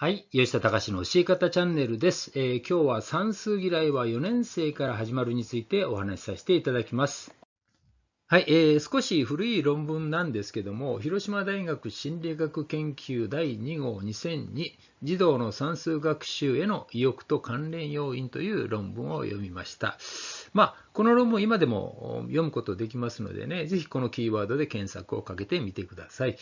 はい。吉田隆の教え方チャンネルです、えー、今日は算数嫌いは4年生から始まるについてお話しさせていただきます。はい、えー、少し古い論文なんですけども、広島大学心理学研究第2号2002、児童の算数学習への意欲と関連要因という論文を読みました。まあ、この論文今でも読むことできますのでね、ぜひこのキーワードで検索をかけてみてください。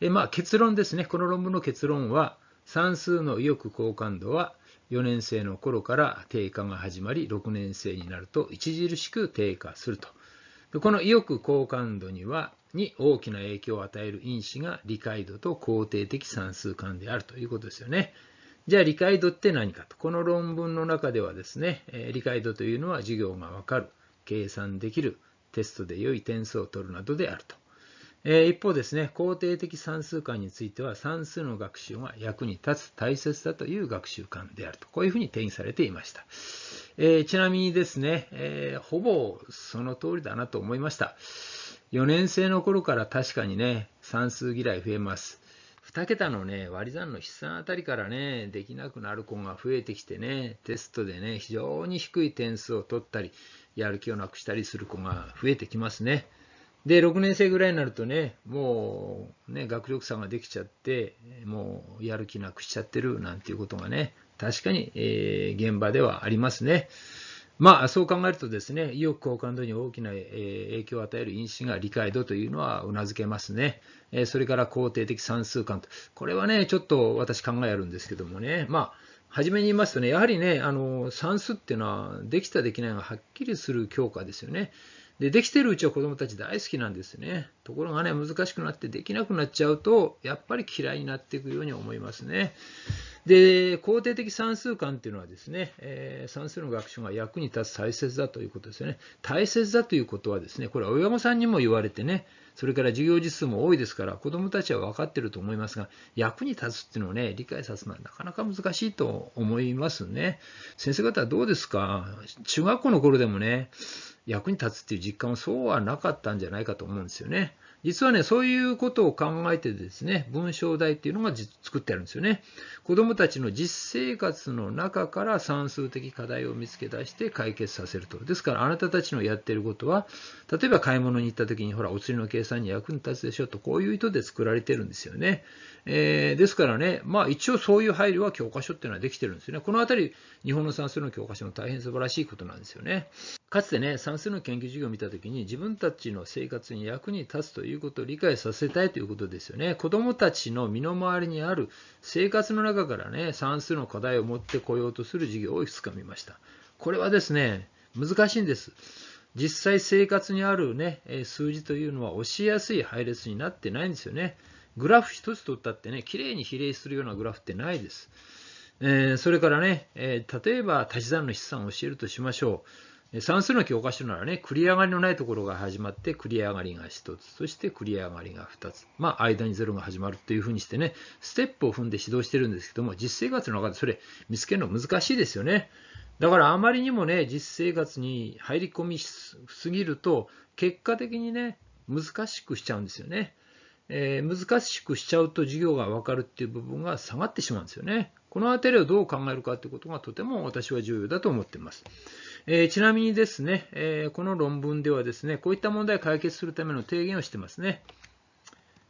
えー、まあ、結論ですね。この論文の結論は、算数の意欲好感度は4年生の頃から低下が始まり6年生になると著しく低下するとこの意欲好感度にはに大きな影響を与える因子が理解度と肯定的算数感であるということですよね。じゃあ理解度って何かと。この論文の中ではですね、理解度というのは授業がわかる、計算できる、テストで良い点数を取るなどであると。えー、一方ですね、肯定的算数観については、算数の学習が役に立つ大切だという学習観であると、こういうふうに定義されていました。えー、ちなみにですね、えー、ほぼその通りだなと思いました。4年生の頃から確かにね、算数嫌い増えます。2桁のね、割り算の筆算あたりからね、できなくなる子が増えてきてね、テストでね、非常に低い点数を取ったり、やる気をなくしたりする子が増えてきますね。で、6年生ぐらいになるとね、もうね、学力差ができちゃって、もうやる気なくしちゃってるなんていうことがね、確かに、えー、現場ではありますね。まあ、そう考えるとですね、意欲好感度に大きな、えー、影響を与える因子が理解度というのはうなずけますね。えー、それから肯定的算数感と。これはね、ちょっと私考えあるんですけどもね、まあ、初めに言いますとね、やはりね、あの算数っていうのは、できた、できないがはっきりする教科ですよね。で、できてるうちは子どもたち大好きなんですね。ところがね、難しくなってできなくなっちゃうと、やっぱり嫌いになっていくように思いますね。で、肯定的算数感っていうのはですね、えー、算数の学習が役に立つ大切だということですよね。大切だということはですね、これは親御さんにも言われてね、それから授業実数も多いですから、子どもたちは分かってると思いますが、役に立つっていうのをね、理解さるのはなかなか難しいと思いますね。先生方はどうですか中学校の頃でもね、役に立つっていう実感はそうはなかったんじゃないかと思うんですよね。実はね、そういうことを考えてですね、文章題っていうのが作ってあるんですよね。子供たちの実生活の中から算数的課題を見つけ出して解決させると。ですからあなたたちのやってることは、例えば買い物に行った時に、ほら、お釣りの計算に役に立つでしょと、こういう意図で作られてるんですよね。えー、ですからね、まあ一応そういう配慮は教科書っていうのはできてるんですよね。このあたり、日本の算数の教科書の大変素晴らしいことなんですよね。かつてね、算数の研究授業を見たときに、自分たちの生活に役に立つということを理解させたいということですよね。子供たちの身の回りにある生活の中からね、算数の課題を持ってこようとする授業をいくつか見ました。これはですね、難しいんです。実際生活にあるね、数字というのは押しやすい配列になってないんですよね。グラフ一つ取ったってね、綺麗に比例するようなグラフってないです。えー、それからね、えー、例えば足し算の筆算を教えるとしましょう。算数の教科書ならね、繰り上がりのないところが始まって、繰り上がりが1つ、そして繰り上がりが2つ、まあ、間に0が始まるというふうにしてね、ステップを踏んで指導してるんですけども、実生活の中でそれ見つけるの難しいですよね。だからあまりにもね、実生活に入り込みすぎると、結果的にね、難しくしちゃうんですよね。えー、難しくしちゃうと授業が分かるっていう部分が下がってしまうんですよね。このあたりをどう考えるかということがとても私は重要だと思っています。えー、ちなみにですね、えー、この論文ではですね、こういった問題を解決するための提言をしてますね。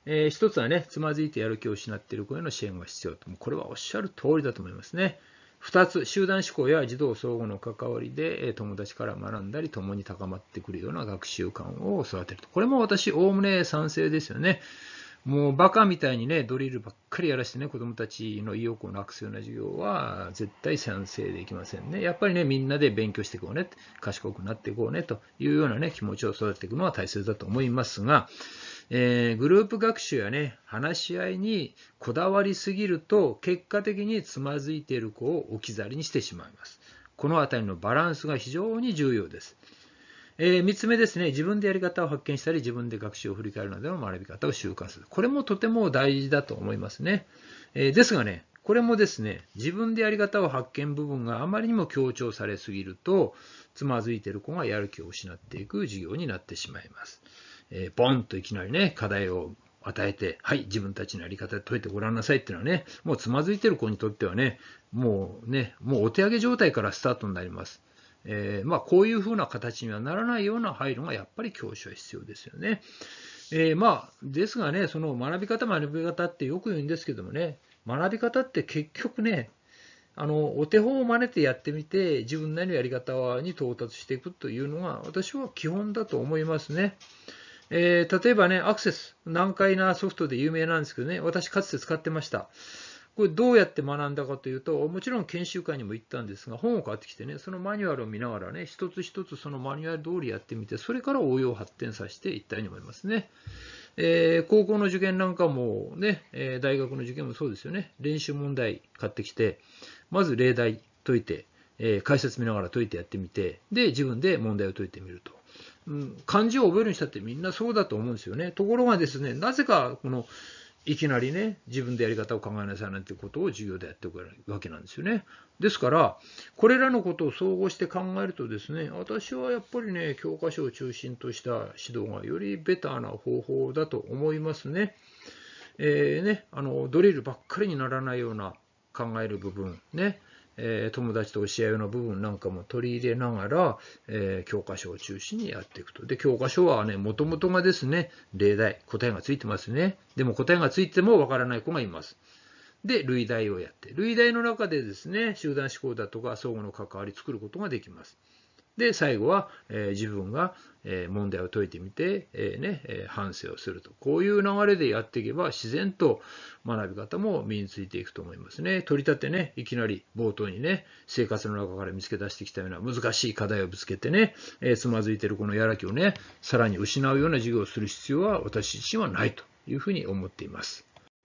えー、一つはね、つまずいてやる気を失っている子への支援が必要と。これはおっしゃる通りだと思いますね。2つ、集団思考や児童相互の関わりで友達から学んだり、共に高まってくるような学習観を育てると。これも私、おおむね賛成ですよね。もうバカみたいにね、ドリルばっかりやらしてね、子供たちの意欲をなくすような授業は、絶対賛成できませんね。やっぱりね、みんなで勉強していこうね、賢くなっていこうね、というようなね、気持ちを育てていくのは大切だと思いますが、えー、グループ学習やね、話し合いにこだわりすぎると、結果的につまずいている子を置き去りにしてしまいます。このあたりのバランスが非常に重要です。えー、3つ目ですね、自分でやり方を発見したり、自分で学習を振り返るなどの学び方を習慣する。これもとても大事だと思いますね。えー、ですがね、これもですね、自分でやり方を発見部分があまりにも強調されすぎると、つまずいてる子がやる気を失っていく授業になってしまいます。えー、ボンといきなりね、課題を与えて、はい、自分たちのやり方で解いてごらんなさいっていうのはね、もうつまずいてる子にとってはね、もうね、もうお手上げ状態からスタートになります。えー、まあ、こういうふうな形にはならないような配慮がやっぱり教師は必要ですよね。えー、まあ、ですがね、その学び方、学び方ってよく言うんですけどもね、学び方って結局ね、あのお手本を真似てやってみて、自分なりのやり方に到達していくというのが、私は基本だと思いますね。えー、例えばね、アクセス、難解なソフトで有名なんですけどね、私かつて使ってました。これどうやって学んだかというと、もちろん研修会にも行ったんですが、本を買ってきてね、そのマニュアルを見ながらね、一つ一つそのマニュアル通りやってみて、それから応用を発展させていったように思いますね。えー、高校の受験なんかもね、えー、大学の受験もそうですよね。練習問題買ってきて、まず例題解いて、えー、解説見ながら解いてやってみて、で、自分で問題を解いてみると。うん、漢字を覚えるにしたってみんなそうだと思うんですよね。ところがですね、なぜかこの、いきなりね、自分でやり方を考えなさいなんていうことを授業でやっておくわけなんですよね。ですから、これらのことを総合して考えるとですね、私はやっぱりね、教科書を中心とした指導がよりベターな方法だと思いますね。えー、ね、あの、ドリルばっかりにならないような考える部分、ね、えー、友達と教え合いの部分なんかも取り入れながら、えー、教科書を中心にやっていくと。で、教科書はね、もともとがですね、例題、答えがついてますね。でも答えがついてもわからない子がいます。で、類題をやって、類題の中でですね、集団思考だとか相互の関わり作ることができます。で、最後は、え自分が、え問題を解いてみて、えねえ反省をすると。こういう流れでやっていけば、自然と学び方も身についていくと思いますね。取り立てね、いきなり冒頭にね、生活の中から見つけ出してきたような難しい課題をぶつけてね、えつまずいてるこのやらきをね、さらに失うような授業をする必要は私自身はないというふうに思っています。